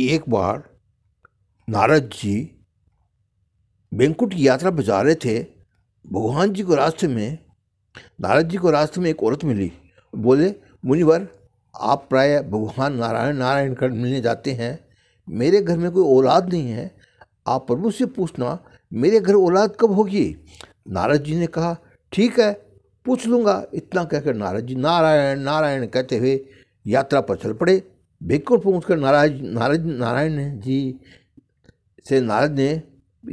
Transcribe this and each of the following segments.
एक बार नारद जी बैंकुट की यात्रा पर जा रहे थे भगवान जी को रास्ते में नारद जी को रास्ते में एक औरत मिली बोले मुनिवर आप प्राय भगवान नारायण नारायण कर मिलने जाते हैं मेरे घर में कोई औलाद नहीं है आप प्रभु से पूछना मेरे घर औलाद कब होगी नारद जी ने कहा ठीक है पूछ लूँगा इतना कहकर नारद जी नारायण नारायण कहते हुए यात्रा पर चल पड़े बेकुर पहुँच नाराज नाराज नारायण जी से नारद ने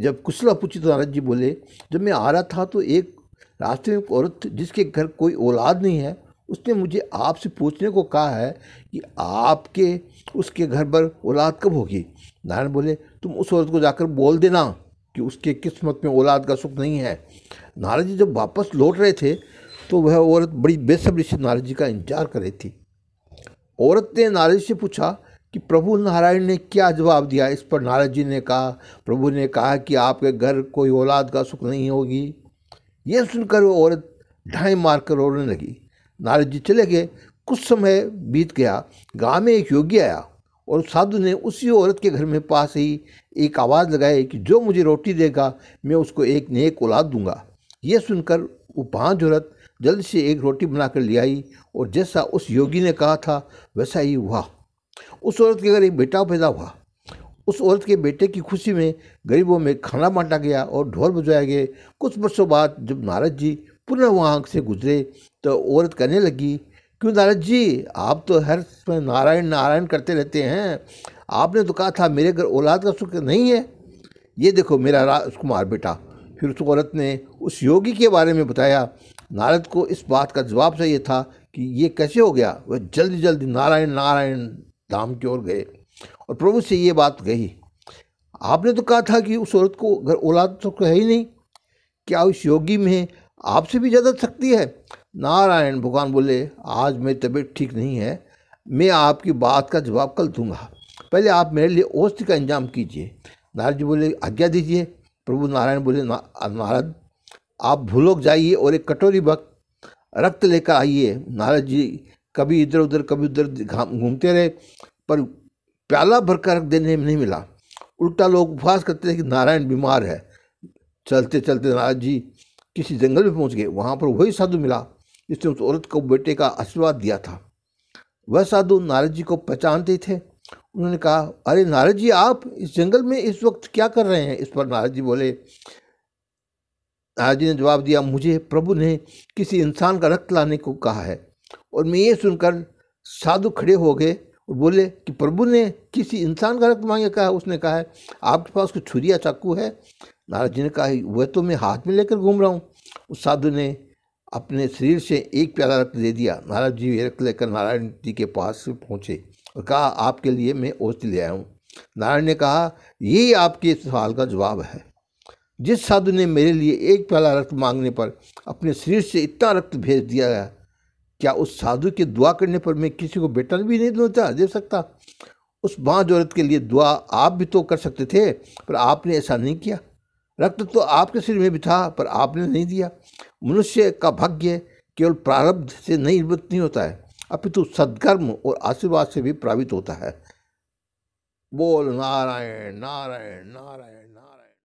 जब कुशला पूछी तो नारद जी बोले जब मैं आ रहा था तो एक रास्ते में औरत जिसके घर कोई औलाद नहीं है उसने मुझे आपसे पूछने को कहा है कि आपके उसके घर पर औलाद कब होगी नारायण बोले तुम उस औरत को जाकर बोल देना कि उसके किस्मत में औलाद का सुख नहीं है नारद जी जब वापस लौट रहे थे तो वह औरत बड़ी बेसब्री से नारद जी का इंतजार कर रही थी औरत ने नारद से पूछा कि प्रभु नारायण ने क्या जवाब दिया इस पर नारद जी ने कहा प्रभु ने कहा कि आपके घर कोई औलाद का सुख नहीं होगी यह सुनकर वो औरत ढाई मारकर रोने लगी नारद जी चले गए कुछ समय बीत गया गांव में एक योगी आया और साधु ने उसी औरत के घर में पास ही एक आवाज़ लगाई कि जो मुझे रोटी देगा मैं उसको एक नेक औलाद दूंगा यह सुनकर वो पाँच औरत जल्द से एक रोटी बनाकर ले आई और जैसा उस योगी ने कहा था वैसा ही हुआ उस औरत के घर एक बेटा पैदा हुआ उस औरत के बेटे की खुशी में गरीबों में खाना बांटा गया और ढोल बजाया गया कुछ वर्षों बाद जब नारद जी पुनः वहाँ से गुजरे तो औरत कहने लगी क्यों नारद जी आप तो हर समय नारायण नारायण करते रहते हैं आपने तो कहा था मेरे घर औलाद का सुख नहीं है ये देखो मेरा राजकुमार बेटा फिर उस औरत ने उस योगी के बारे में बताया नारद को इस बात का जवाब चाहिए था कि ये कैसे हो गया वह जल्दी जल्दी नारायण नारायण धाम की ओर गए और प्रभु से ये बात कही आपने तो कहा था कि उस औरत को अगर औलाद तो है ही नहीं क्या उस योगी में आपसे भी ज़्यादा सकती है नारायण भगवान बोले आज मेरी तबीयत ठीक नहीं है मैं आपकी बात का जवाब कल दूंगा पहले आप मेरे लिए औस्त का इंजाम कीजिए नारद जी बोले आज्ञा दीजिए प्रभु नारायण बोले ना, नारद आप भूलोक जाइए और एक कटोरी वक्त रक्त लेकर आइए नारद जी कभी इधर उधर कभी उधर घूमते रहे पर प्याला भर कर रक्त देने में नहीं मिला उल्टा लोग उपवास करते थे कि नारायण बीमार है चलते चलते नारद जी किसी जंगल में पहुंच गए वहाँ पर वही साधु मिला जिसने उस औरत को बेटे का आशीर्वाद दिया था वह साधु नारद जी को पहचानते थे उन्होंने कहा अरे नारद जी आप इस जंगल में इस वक्त क्या कर रहे हैं इस पर नारद जी बोले नारद जी ने जवाब दिया मुझे प्रभु ने किसी इंसान का रक्त लाने को कहा है और मैं ये सुनकर साधु खड़े हो गए और बोले कि प्रभु ने किसी इंसान का रक्त मांगे कहा उसने कहा है आपके पास कुछ छुरी या चाकू है नारद जी ने कहा वह तो मैं हाथ में लेकर घूम रहा हूँ उस साधु ने अपने शरीर से एक प्याला रक्त दे दिया नारद जी रक्त लेकर नारायण जी के पास पहुँचे और कहा आपके लिए मैं ओस्त ले आया हूँ नारायण ने कहा यही आपके सवाल का जवाब है जिस साधु ने मेरे लिए एक प्याला रक्त मांगने पर अपने शरीर से इतना रक्त भेज दिया है क्या उस साधु की दुआ करने पर मैं किसी को बेटा भी नहीं देता दे सकता उस बाँझ औरत के लिए दुआ आप भी तो कर सकते थे पर आपने ऐसा नहीं किया रक्त तो आपके शरीर में भी था पर आपने नहीं दिया मनुष्य का भाग्य केवल प्रारब्ध से नहीं नहीं होता है अपितु सद्कर्म और आशीर्वाद से भी प्रावित होता है बोल नारायण नारायण नारायण नारायण